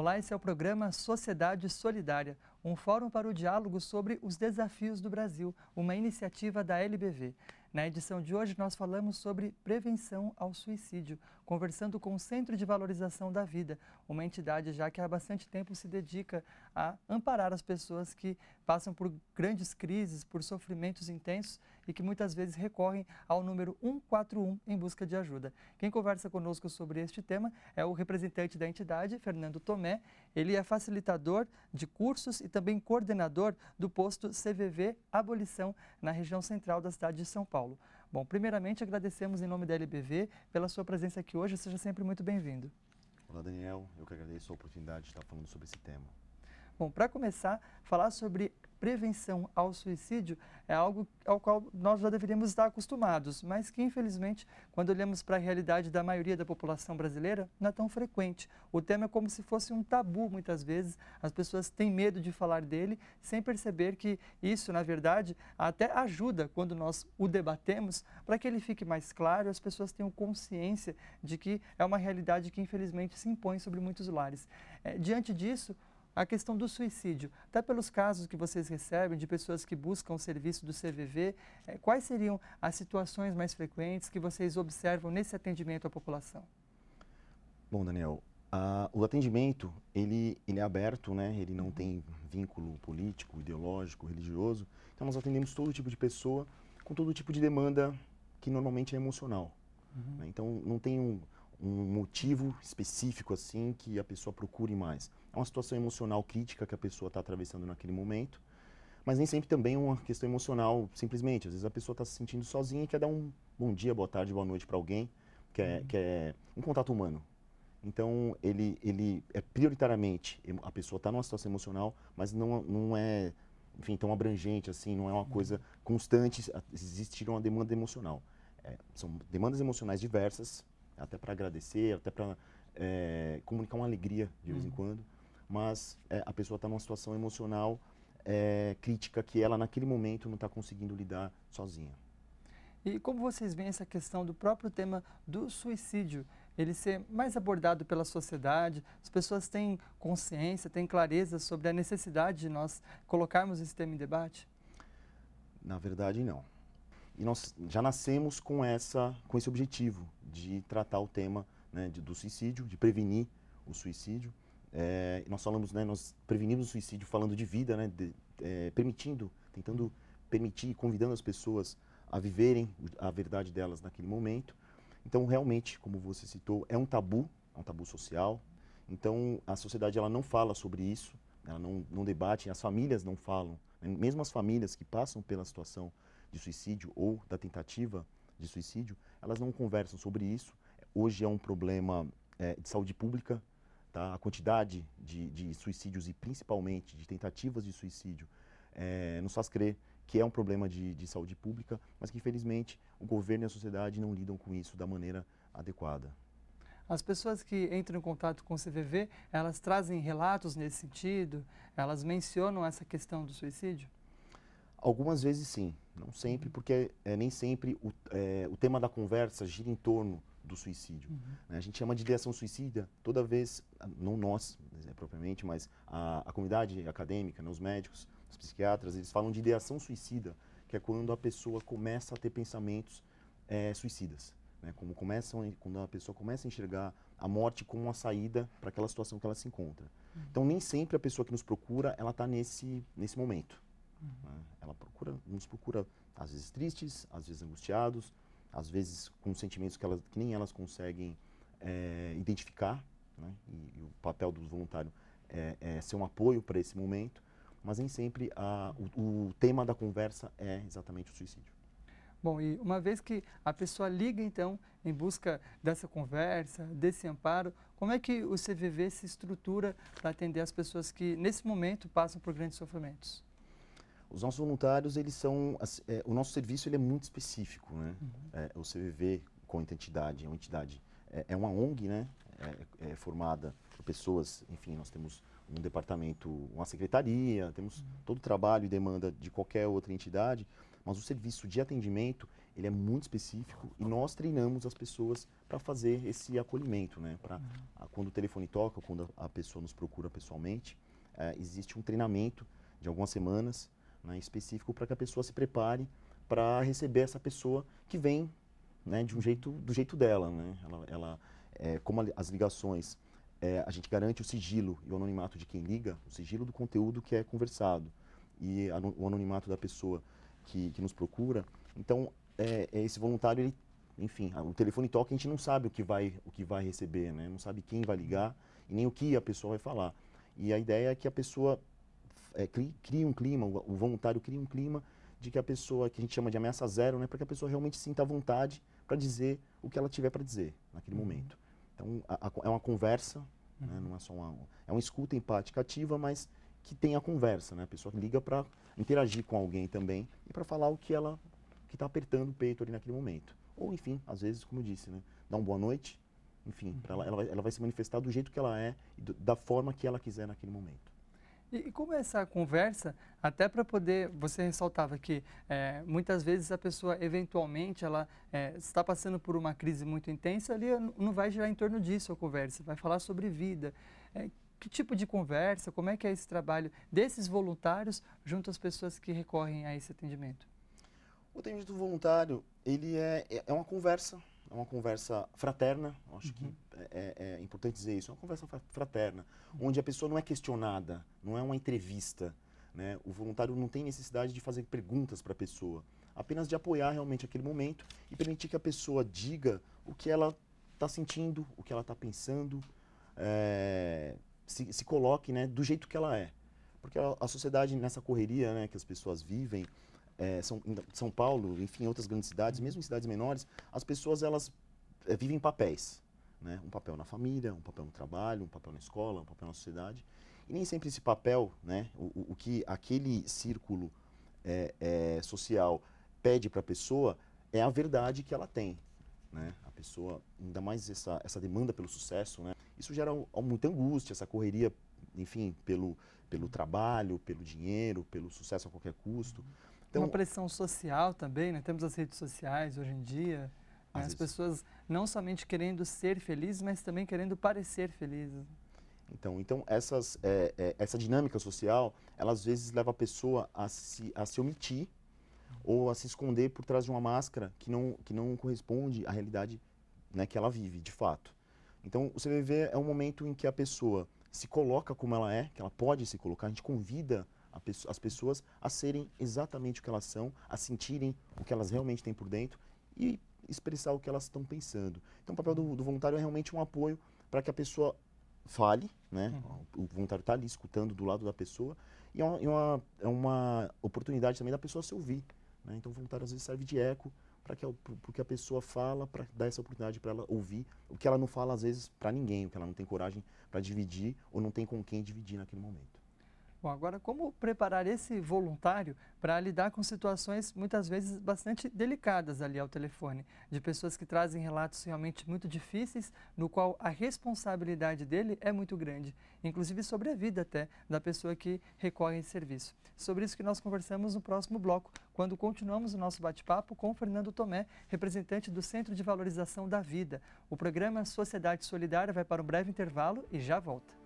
Olá, esse é o programa Sociedade Solidária, um fórum para o diálogo sobre os desafios do Brasil, uma iniciativa da LBV. Na edição de hoje, nós falamos sobre prevenção ao suicídio, conversando com o Centro de Valorização da Vida, uma entidade já que há bastante tempo se dedica a amparar as pessoas que passam por grandes crises, por sofrimentos intensos e que muitas vezes recorrem ao número 141 em busca de ajuda. Quem conversa conosco sobre este tema é o representante da entidade, Fernando Tomé. Ele é facilitador de cursos e também coordenador do posto CVV Abolição na região central da cidade de São Paulo. Paulo. Bom, primeiramente agradecemos em nome da LBV pela sua presença aqui hoje, seja sempre muito bem-vindo. Olá, Daniel. Eu que agradeço a oportunidade de estar falando sobre esse tema. Bom, para começar, falar sobre prevenção ao suicídio é algo ao qual nós já deveríamos estar acostumados, mas que infelizmente, quando olhamos para a realidade da maioria da população brasileira, não é tão frequente. O tema é como se fosse um tabu muitas vezes, as pessoas têm medo de falar dele, sem perceber que isso, na verdade, até ajuda quando nós o debatemos, para que ele fique mais claro, as pessoas tenham consciência de que é uma realidade que infelizmente se impõe sobre muitos lares. É, diante disso, a questão do suicídio, até pelos casos que vocês recebem de pessoas que buscam o serviço do CVV, é, eh, quais seriam as situações mais frequentes que vocês observam nesse atendimento à população? Bom, Daniel, o atendimento ele, ele é aberto, né? ele não uhum. tem vínculo político, ideológico, religioso. Então, nós atendemos todo tipo de pessoa com todo tipo de demanda que normalmente é emocional. Uhum. Né? Então, não tem um, um motivo específico assim que a pessoa procure mais é uma situação emocional crítica que a pessoa está atravessando naquele momento, mas nem sempre também é uma questão emocional simplesmente. Às vezes a pessoa está se sentindo sozinha e quer dar um bom dia, boa tarde, boa noite para alguém, que é, uhum. que é um contato humano. Então, ele, ele é prioritariamente, a pessoa está numa situação emocional, mas não, não é, enfim, tão abrangente assim, não é uma coisa uhum. constante, existir uma demanda emocional. É, são demandas emocionais diversas, até para agradecer, até para é, eh, comunicar uma alegria de vez em uhum. quando mas é, a pessoa está numa situação emocional é, crítica que ela naquele momento não está conseguindo lidar sozinha. E como vocês veem essa questão do próprio tema do suicídio? Ele ser mais abordado pela sociedade, as pessoas têm consciência, têm clareza sobre a necessidade de nós colocarmos esse tema em debate? Na verdade, não. E nós já nascemos com, essa, com esse objetivo de tratar o tema né, de, do suicídio, de prevenir o suicídio. É, nós falamos, né, nós prevenimos o suicídio falando de vida, né, de, é, permitindo, tentando permitir, convidando as pessoas a viverem a verdade delas naquele momento. Então, realmente, como você citou, é um tabu, é um tabu social. Então, a sociedade ela não fala sobre isso, ela não, não debate, as famílias não falam. Né, mesmo as famílias que passam pela situação de suicídio ou da tentativa de suicídio, elas não conversam sobre isso. Hoje é um problema é, de saúde pública, Tá? A quantidade de, de suicídios e principalmente de tentativas de suicídio é, nos faz crer que é um problema de, de saúde pública, mas que infelizmente o governo e a sociedade não lidam com isso da maneira adequada. As pessoas que entram em contato com o CVV, elas trazem relatos nesse sentido? Elas mencionam essa questão do suicídio? Algumas vezes sim, não sempre, uhum. porque é, nem sempre o, é, o tema da conversa gira em torno do suicídio. Uhum. Né? A gente chama de ideação suicida toda vez, ah, não nós né, propriamente, mas a, a comunidade acadêmica, né, os médicos, os psiquiatras, eles falam de ideação suicida, que é quando a pessoa começa a ter pensamentos é, suicidas. Né, como começam, quando a pessoa começa a enxergar a morte como uma saída para aquela situação que ela se encontra. Uhum. Então, nem sempre a pessoa que nos procura, ela está nesse, nesse momento. Uhum. Né? Ela procura, nos procura, às vezes tristes, às vezes angustiados, às vezes com sentimentos que, elas, que nem elas conseguem é, identificar, né? e, e, o papel do voluntário é, é ser um apoio para esse momento, mas nem sempre a, o, o tema da conversa é exatamente o suicídio. Bom, e uma vez que a pessoa liga, então, em busca dessa conversa, desse amparo, como é que o CVV se estrutura para atender as pessoas que, nesse momento, passam por grandes sofrimentos? Os nossos voluntários, eles são. É, o nosso serviço ele é muito específico, né? Uhum. É, o CVV com entidade, é uma entidade. É, é uma ONG, né? É, é, formada por pessoas, enfim, nós temos um departamento, uma secretaria, temos uhum. todo o trabalho e demanda de qualquer outra entidade, mas o serviço de atendimento, ele é muito específico e nós treinamos as pessoas para fazer esse acolhimento, né? Pra, uhum. a, quando o telefone toca, quando a, a pessoa nos procura pessoalmente, é, existe um treinamento de algumas semanas né, específico para que a pessoa se prepare para receber essa pessoa que vem né, de um jeito, do jeito dela. Né? Ela, ela é, como as ligações, é, a gente garante o sigilo e o anonimato de quem liga, o sigilo do conteúdo que é conversado e a, o anonimato da pessoa que, que nos procura. Então, é, é esse voluntário, ele, enfim, o telefone toca, a gente não sabe o que vai, o que vai receber, né? não sabe quem vai ligar e nem o que a pessoa vai falar. E a ideia é que a pessoa é, cria um clima, o voluntário cria um clima de que a pessoa, que a gente chama de ameaça zero, né, para que a pessoa realmente sinta vontade para dizer o que ela tiver para dizer naquele uhum. momento. Então, a, a, é uma conversa, né, uhum. né, não é só uma, é uma escuta empática ativa, mas que tem a conversa, né? A pessoa liga para interagir com alguém também e para falar o que ela que está apertando o peito ali naquele momento. Ou enfim, às vezes, como eu disse, né? Dá uma boa noite, enfim, uhum. ela, ela vai, ela, vai, se manifestar do jeito que ela é, do, da forma que ela quiser naquele momento. E, como é essa conversa, até para poder, você ressaltava que é, muitas vezes a pessoa eventualmente ela é, está passando por uma crise muito intensa, ali não vai girar em torno disso a conversa, vai falar sobre vida. É, que tipo de conversa, como é que é esse trabalho desses voluntários junto às pessoas que recorrem a esse atendimento? O atendimento voluntário, ele é, é, é uma conversa é uma conversa fraterna, acho uhum. que é, é, é, importante dizer isso, é uma conversa fraterna, uhum. onde a pessoa não é questionada, não é uma entrevista. Né? O voluntário não tem necessidade de fazer perguntas para a pessoa, apenas de apoiar realmente aquele momento e permitir que a pessoa diga o que ela está sentindo, o que ela está pensando, é, se, se, coloque né, do jeito que ela é. Porque a, a sociedade, nessa correria né, que as pessoas vivem, é, São, São Paulo, enfim, outras grandes cidades, mesmo em cidades menores, as pessoas elas é, vivem papéis. Né? Um papel na família, um papel no trabalho, um papel na escola, um papel na sociedade. E nem sempre esse papel, né, o, o que aquele círculo é, é, social pede para a pessoa, é a verdade que ela tem. Né? A pessoa, ainda mais essa, essa demanda pelo sucesso, né? isso gera muita angústia, essa correria, enfim, pelo, pelo trabalho, pelo dinheiro, pelo sucesso a qualquer custo. Então, uma pressão social também, né? Temos as redes sociais hoje em dia. Né? As pessoas não somente querendo ser felizes, mas também querendo parecer felizes. Então, então essas, é, é, essa dinâmica social, ela às vezes leva a pessoa a se, a se omitir ou a se esconder por trás de uma máscara que não, que não corresponde à realidade né, que ela vive, de fato. Então, o CVV é um momento em que a pessoa se coloca como ela é, que ela pode se colocar, a gente convida as pessoas a serem exatamente o que elas são, a sentirem o que elas realmente têm por dentro e expressar o que elas estão pensando. Então, o papel do, do voluntário é realmente um apoio para que a pessoa fale, né? Uhum. O voluntário está ali escutando do lado da pessoa é e é uma, é uma oportunidade também da pessoa se ouvir. Né? Então, o voluntário às vezes serve de eco para que, que a pessoa fala, para dar essa oportunidade para ela ouvir o que ela não fala às vezes para ninguém, o que ela não tem coragem para dividir ou não tem com quem dividir naquele momento. Bom, agora como preparar esse voluntário para lidar com situações muitas vezes bastante delicadas ali ao telefone, de pessoas que trazem relatos realmente muito difíceis, no qual a responsabilidade dele é muito grande, inclusive sobre a vida até da pessoa que recorre a esse serviço. Sobre isso que nós conversamos no próximo bloco, quando continuamos o nosso bate-papo com Fernando Tomé, representante do Centro de Valorização da Vida. O programa Sociedade Solidária vai para um breve intervalo e já volta.